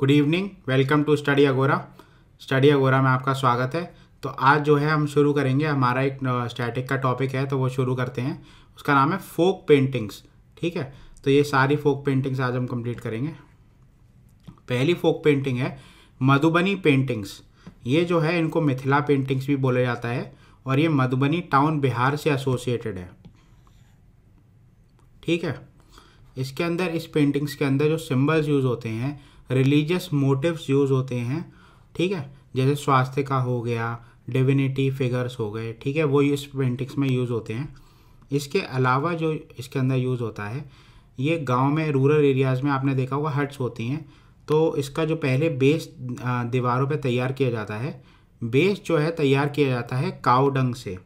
good evening welcome to Study Agora Study Agora में आपका स्वागत है तो आज जो है हम शुरू करेंगे हमारा एक स्टैटिक का टॉपिक है तो वो शुरू करते हैं उसका नाम है फोक पेंटिंग्स ठीक है तो ये सारी फोक पेंटिंग्स आज हम कंप्लीट करेंगे पहली फोक पेंटिंग है मधुबनी पेंटिंग्स ये जो है इनको मिथिला पेंटिंग्स भी बोला जाता है और ये मधुबनी टाउन बिहार से एसोसिएटेड है ठीक है इसके अंदर इस पेंटिंग्स के अंदर जो सिंबल्स यूज़ होते हैं रिलीजियस मोटिव्स यूज़ होते हैं ठीक है जैसे स्वास्थ्य का हो गया डिविनिटी फिगर्स हो गए ठीक है वो इस पेंटिंग्स में यूज़ होते हैं इसके अलावा जो इसके अंदर यूज़ होता है ये गांव में रूरल एरियाज़ में आपने देखा होगा हट्स होती हैं तो इसका जो पहले बेस दीवारों पे तैयार किया जाता है बेस जो है तैयार किया जाता है कावडंग से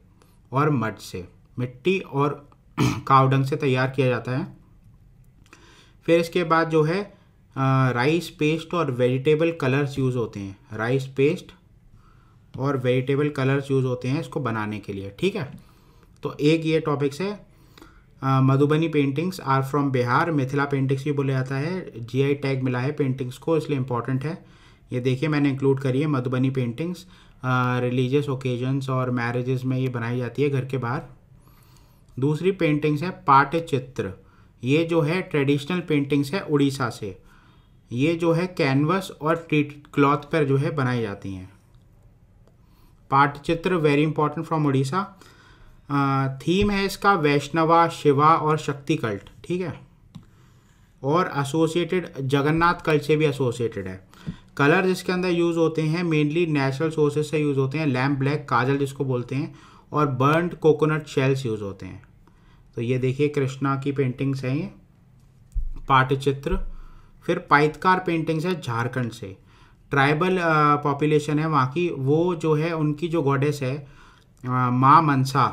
और मट से मिट्टी और कावडंग से तैयार किया जाता है फिर इसके बाद जो है राइस पेस्ट और वेजिटेबल कलर्स यूज़ होते हैं राइस पेस्ट और वेजिटेबल कलर्स यूज़ होते हैं इसको बनाने के लिए ठीक है तो एक ये टॉपिक्स है Madhubani paintings are from Bihar Mithila paintings भी बोला जाता है जीआई टैग मिला है पेंटिंग्स को इसलिए इम्पॉर्टेंट है ये देखिए मैंने इंक्लूड करी है मधुबनी पेंटिंग्स रिलीजियस ओकेजन्स और मैरिजेस में ये बनाई जाती है घर के बाहर दूसरी पेंटिंग्स है चित्र ये जो है ट्रेडिशनल पेंटिंग्स है उड़ीसा से ये जो है कैनवस और ट्रीट क्लॉथ पर जो है बनाई जाती हैं Pattachitra very important from Orissa theme है इसका वैष्णवा शिवा और शक्ति कल्ट ठीक है और एसोसिएटेड जगन्नाथ कल्ट से भी एसोसिएटेड है कलर जिसके अंदर यूज़ होते हैं मेनली नेचुरल सोर्सेज से यूज़ होते हैं लैम्प ब्लैक काजल जिसको बोलते हैं और बर्नड कोकोनट शेल्स यूज़ होते हैं तो ये देखिए कृष्णा की पेंटिंग्स हैं ये पाठचित्र फिर पाइतकार पेंटिंग्स है झारखंड से ट्राइबल पॉपुलेशन है वहाँ की वो जो है उनकी जो गॉडेस है माँ मनसा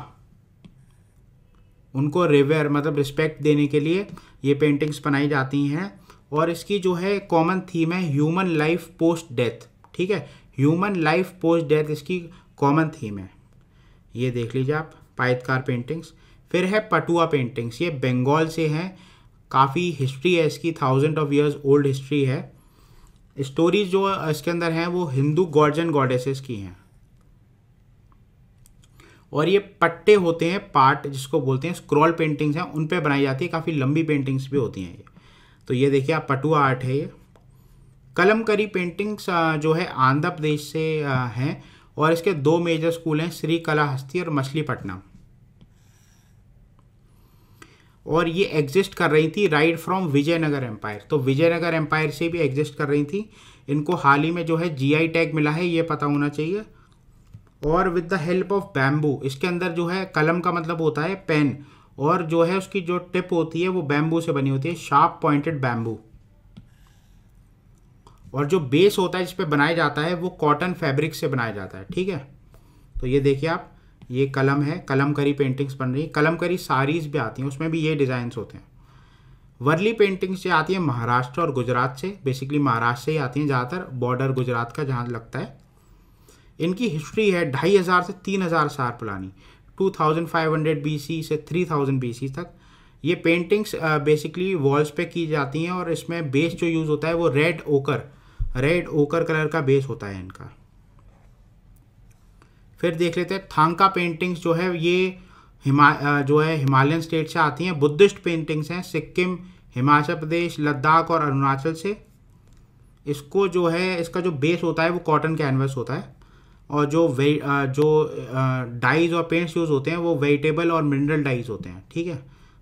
उनको रिवेयर मतलब रिस्पेक्ट देने के लिए ये पेंटिंग्स बनाई जाती हैं और इसकी जो है कॉमन थीम है ह्यूमन लाइफ पोस्ट डेथ ठीक है ह्यूमन लाइफ पोस्ट डेथ इसकी कॉमन थीम है ये देख लीजिए आप पाइतकार पेंटिंग्स फिर है पटुआ पेंटिंग्स ये बंगाल से हैं काफ़ी हिस्ट्री है इसकी thousand of years old history है स्टोरीज जो इसके अंदर हैं वो हिंदू गॉड्स एंड गॉडेसेस की हैं और ये पट्टे होते हैं पार्ट जिसको बोलते हैं स्क्रॉल पेंटिंग्स हैं उन पे बनाई जाती है काफ़ी लंबी पेंटिंग्स भी होती हैं ये तो ये देखिए आप पटुआ आर्ट है ये कलमकरी पेंटिंग्स जो है आंध्र प्रदेश से हैं और इसके दो मेजर स्कूल हैं श्री हस्ती और मछलीपट्टनम और ये एग्जिस्ट कर रही थी राइड फ्रॉम विजयनगर एम्पायर तो विजयनगर एम्पायर से भी एग्जिस्ट कर रही थी इनको हाल ही में जो है जीआई टैग मिला है ये पता होना चाहिए और with the help of bamboo इसके अंदर जो है कलम का मतलब होता है पेन और जो है उसकी जो टिप होती है वो बैम्बू से बनी होती है शार्प पॉइंटेड बैम्बू और जो बेस होता है जिसपे बनाया जाता है वो कॉटन फैब्रिक से बनाया जाता है ठीक है तो ये देखिए आप ये कलम है करी पेंटिंग्स बन रही है करी साड़ीज भी आती हैं उसमें भी ये डिज़ाइंस होते हैं वर्ली पेंटिंग्स जो आती हैं महाराष्ट्र और गुजरात से बेसिकली महाराष्ट्र से ही आती हैं ज़्यादातर बॉर्डर गुजरात का जहाँ लगता है इनकी हिस्ट्री है ढाई हज़ार से तीन हज़ार साल पुरानी two thousand five hundred B C से थ्री थाउजेंड बी सी तक ये पेंटिंग्स बेसिकली वॉल्स पे की जाती हैं और इसमें बेस जो यूज़ होता है वो रेड ओकर रेड ओकर कलर का बेस होता है इनका फिर देख लेते हैं थांका पेंटिंग्स जो है ये हिमा जो है हिमालयन स्टेट से आती हैं बुद्धिस्ट पेंटिंग्स हैं सिक्किम हिमाचल प्रदेश लद्दाख और अरुणाचल से इसको जो है इसका जो बेस होता है वो कॉटन कैनवस होता है और जो वे जो डाइज और पेंट्स यूज़ होते हैं वो वेजिटेबल और मिनरल डाइज होते हैं ठीक है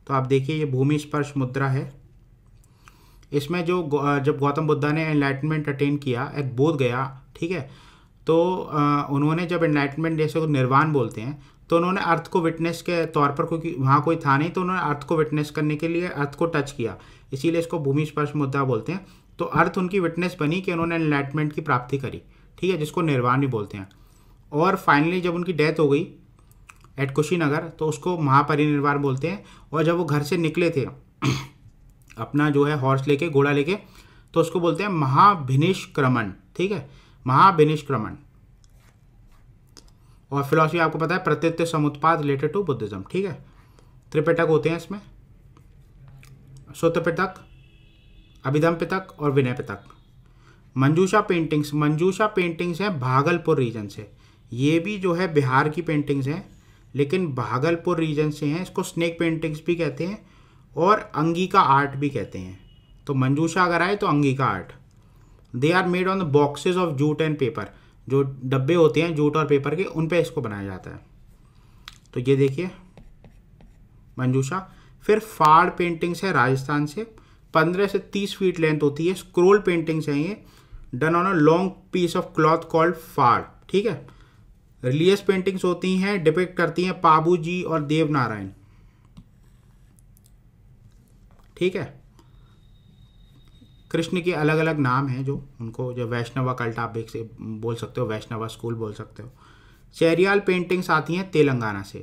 तो आप देखिए ये भूमि स्पर्श मुद्रा है इसमें जो जब गौतम बुद्धा ने एनलाइटमेंट अटेन किया एक बोध गया ठीक है तो उन्होंने जब एनलाइटमेंट जैसे से निर्वाण बोलते हैं तो उन्होंने अर्थ को विटनेस के तौर पर क्योंकि वहाँ कोई था नहीं तो उन्होंने अर्थ को विटनेस करने के लिए अर्थ को टच किया इसीलिए इसको भूमि स्पर्श मुद्दा बोलते हैं तो अर्थ उनकी विटनेस बनी कि उन्होंने एनलाइटमेंट की प्राप्ति करी ठीक है जिसको निर्वाण भी बोलते हैं और फाइनली जब उनकी डेथ हो गई एट कुशीनगर तो उसको महापरिनिर्वाण बोलते हैं और जब वो घर से निकले थे अपना जो है हॉर्स लेके घोड़ा लेके तो उसको बोलते हैं महाभिनिष्क्रमण ठीक है महाभिनिष्क्रमण और फिलोसफी आपको पता है Pratitya Samutpada related to Buddhism ठीक है त्रिपिटक होते हैं इसमें सुत पिटक अभिधम पितक और विनय पितक मंजूषा पेंटिंग्स मंजूषा पेंटिंग्स हैं भागलपुर रीजन से ये भी जो है बिहार की पेंटिंग्स हैं लेकिन भागलपुर रीजन से हैं इसको स्नेक पेंटिंग्स भी कहते हैं और अंगिका आर्ट भी कहते हैं तो मंजूषा अगर आए तो Angika art they are made on the boxes of jute and paper जो डब्बे होते हैं जूट और पेपर के उन पे इसको बनाया जाता है तो ये देखिए मंजूषा फिर फाड़ पेंटिंग्स है राजस्थान से पंद्रह से तीस फीट लेंथ होती है स्क्रोल पेंटिंग्स हैं ये done on a long piece of cloth called Phad ठीक है रिलीजियस पेंटिंग्स होती हैं डिपेक्ट करती हैं पाबू जी और देव नारायण ठीक है कृष्ण के अलग अलग नाम हैं जो उनको जो वैष्णवा कल्ट आप एक से बोल सकते हो वैष्णवा स्कूल बोल सकते हो चेरियाल पेंटिंग्स आती हैं तेलंगाना से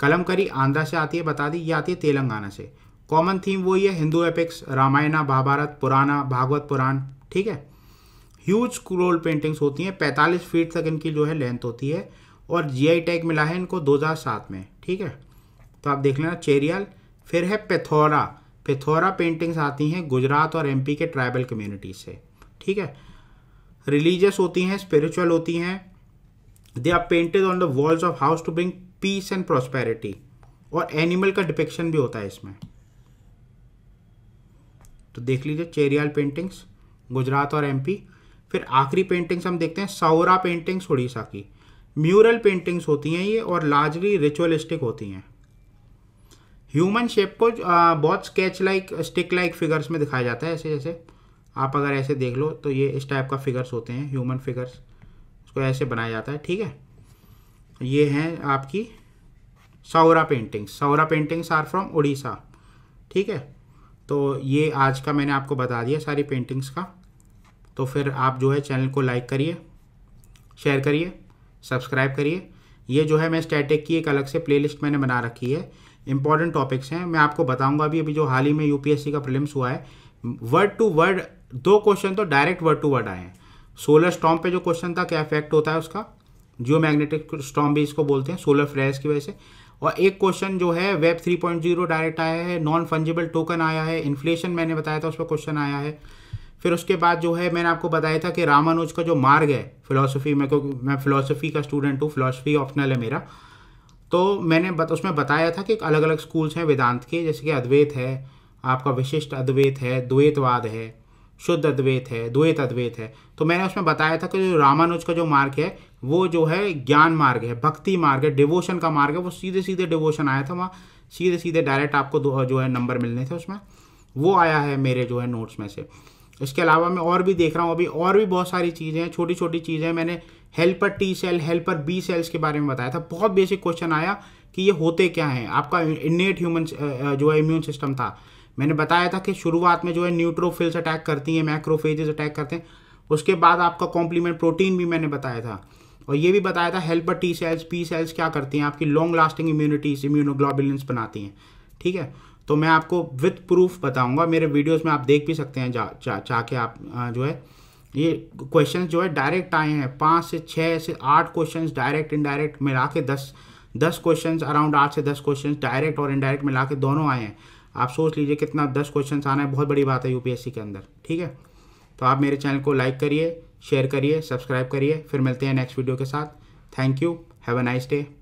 कलमकरी आंध्रा से आती है बता दी ये आती है तेलंगाना से कॉमन थीम ही है हिंदू एपिक्स रामायणा महाभारत पुराना भागवत पुराण ठीक है ह्यूज स्क्रोल पेंटिंग्स होती हैं पैंतालीस फीट तक इनकी जो है लेंथ होती है और आई टैग मिला है इनको सात में ठीक है तो आप देख लेना चेरियाल फिर है पेथौरा पिथौरा पेंटिंग्स आती हैं गुजरात और एमपी के ट्राइबल कम्युनिटी से ठीक है रिलीजियस होती हैं स्पिरिचुअल होती हैं they are painted on the walls of house to bring peace and prosperity और एनिमल का डिपिक्शन भी होता है इसमें तो देख लीजिए चेरियाल पेंटिंग्स गुजरात और एमपी फिर आखिरी पेंटिंग्स हम देखते हैं सौरा पेंटिंग्स उड़ीसा की म्यूरल पेंटिंग्स होती हैं ये और लार्जली रिचुअलिस्टिक होती हैं ह्यूमन शेप को बहुत sketch like stick like figures में दिखाया जाता है ऐसे जैसे आप अगर ऐसे देख लो तो ये इस टाइप का फिगर्स होते हैं ह्यूमन फिगर्स उसको ऐसे बनाया जाता है ठीक है ये हैं आपकी Saura paintings Saura paintings are from Orissa ठीक है तो ये आज का मैंने आपको बता दिया सारी पेंटिंग्स का तो फिर आप जो है चैनल को लाइक करिए शेयर करिए सब्सक्राइब करिए ये जो है मैं स्टैटिक की एक अलग से प्लेलिस्ट मैंने बना रखी है इंपॉर्टेंट टॉपिक्स हैं मैं आपको बताऊंगा अभी अभी जो हाल ही में यूपीएससी का प्रिलिम्स हुआ है वर्ड टू वर्ड दो क्वेश्चन तो डायरेक्ट वर्ड टू वर्ड आए हैं सोलर स्टॉम पे जो क्वेश्चन था क्या इफेक्ट होता है उसका जियो मैग्नेटिक स्टॉम भी इसको बोलते हैं सोलर फ्लैश की वजह से और एक क्वेश्चन जो है वेब 3.0 डायरेक्ट आया है नॉन फंजिबल टोकन आया है इन्फ्लेशन मैंने बताया था उस पर क्वेश्चन आया है फिर उसके बाद जो है मैंने आपको बताया था कि रामानुज का जो मार्ग है फिलोसफी में क्योंकि मैं फिलोसफी का स्टूडेंट हूँ फिलोसफी ऑप्शनल है मेरा तो मैंने बत, उसमें बताया था कि अलग अलग स्कूल्स हैं वेदांत के जैसे कि अद्वैत है आपका विशिष्ट अद्वैत है द्वैतवाद है शुद्ध अद्वैत है द्वैत अद्वैत है तो मैंने उसमें बताया था कि जो रामानुज का जो मार्ग है वो जो है ज्ञान मार्ग है भक्ति मार्ग है डिवोशन का मार्ग है वो सीधे सीधे डिवोशन आया था वहाँ सीधे सीधे डायरेक्ट आपको जो है नंबर मिलने थे उसमें वो आया है मेरे जो है नोट्स में से इसके अलावा मैं और भी देख रहा हूँ अभी और भी बहुत सारी चीज़ें हैं छोटी छोटी चीज़ें मैंने helper T cell helper B cells के बारे में बताया था बहुत बेसिक क्वेश्चन आया कि ये होते क्या हैं आपका इनेट ह्यूमन जो है इम्यून सिस्टम था मैंने बताया था कि शुरुआत में जो है न्यूट्रोफिल्स अटैक करती हैं मैक्रोफेजेस अटैक करते हैं उसके बाद आपका कॉम्प्लीमेंट प्रोटीन भी मैंने बताया था और ये भी बताया था helper T cells P cells क्या करती हैं आपकी लॉन्ग लास्टिंग इम्यूनिटीज इम्यूनोग्लोबुलिन्स बनाती हैं ठीक है तो मैं आपको विथ प्रूफ बताऊंगा मेरे वीडियोस में आप देख भी सकते हैं जा, जा, चाह के आप जो है ये क्वेश्चन जो है डायरेक्ट आए हैं पाँच से छः से आठ क्वेश्चन डायरेक्ट इनडायरेक्ट मिला के दस दस क्वेश्चन अराउंड आठ से दस क्वेश्चन डायरेक्ट और इनडायरेक्ट मिला के दोनों आए हैं आप सोच लीजिए कितना दस क्वेश्चन आना है बहुत बड़ी बात है यूपीएससी के अंदर ठीक है तो आप मेरे चैनल को लाइक करिए शेयर करिए सब्सक्राइब करिए फिर मिलते हैं नेक्स्ट वीडियो के साथ thank you have a nice day